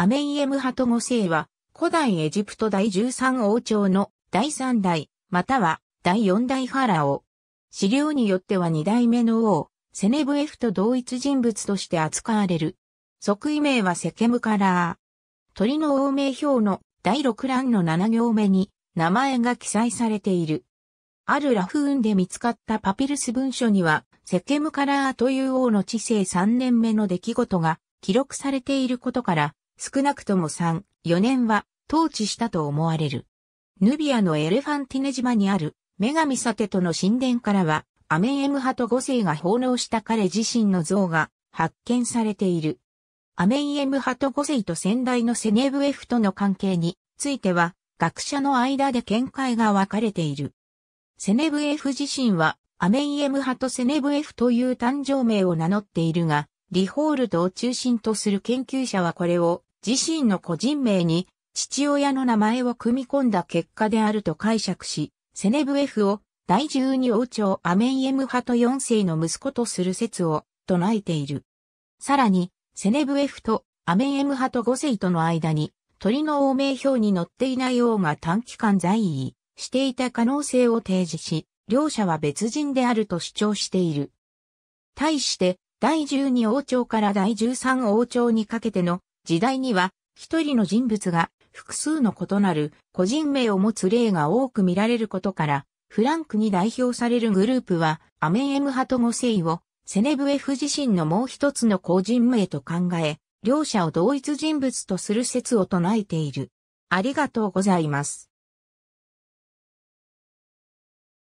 アメイエムハト5世は、古代エジプト第13王朝の第3代、または第4代ファラオ。資料によっては2代目の王、セネブエフと同一人物として扱われる。即位名はセケムカラー。鳥の王名表の第6欄の7行目に名前が記載されている。あるラフーンで見つかったパピルス文書には、セケムカラーという王の治世3年目の出来事が記録されていることから、少なくとも3、4年は統治したと思われる。ヌビアのエレファンティネ島にある女神サテトの神殿からはアメンエム派と5世が奉納した彼自身の像が発見されている。アメンエム派と5世と先代のセネブエフとの関係については学者の間で見解が分かれている。セネブエフ自身はアメンエム派とセネブエフという誕生名を名乗っているが、リホールドを中心とする研究者はこれを自身の個人名に父親の名前を組み込んだ結果であると解釈し、セネブエフを第12王朝アメンエム派と4世の息子とする説を唱えている。さらに、セネブエフとアメンエム派と5世との間に、鳥の王名表に載っていない王が短期間在位していた可能性を提示し、両者は別人であると主張している。対して、第12王朝から第13王朝にかけての時代には一人の人物が複数の異なる個人名を持つ例が多く見られることから、フランクに代表されるグループはアメンエム派とゴセイをセネブエフ自身のもう一つの個人名と考え、両者を同一人物とする説を唱えている。ありがとうございます。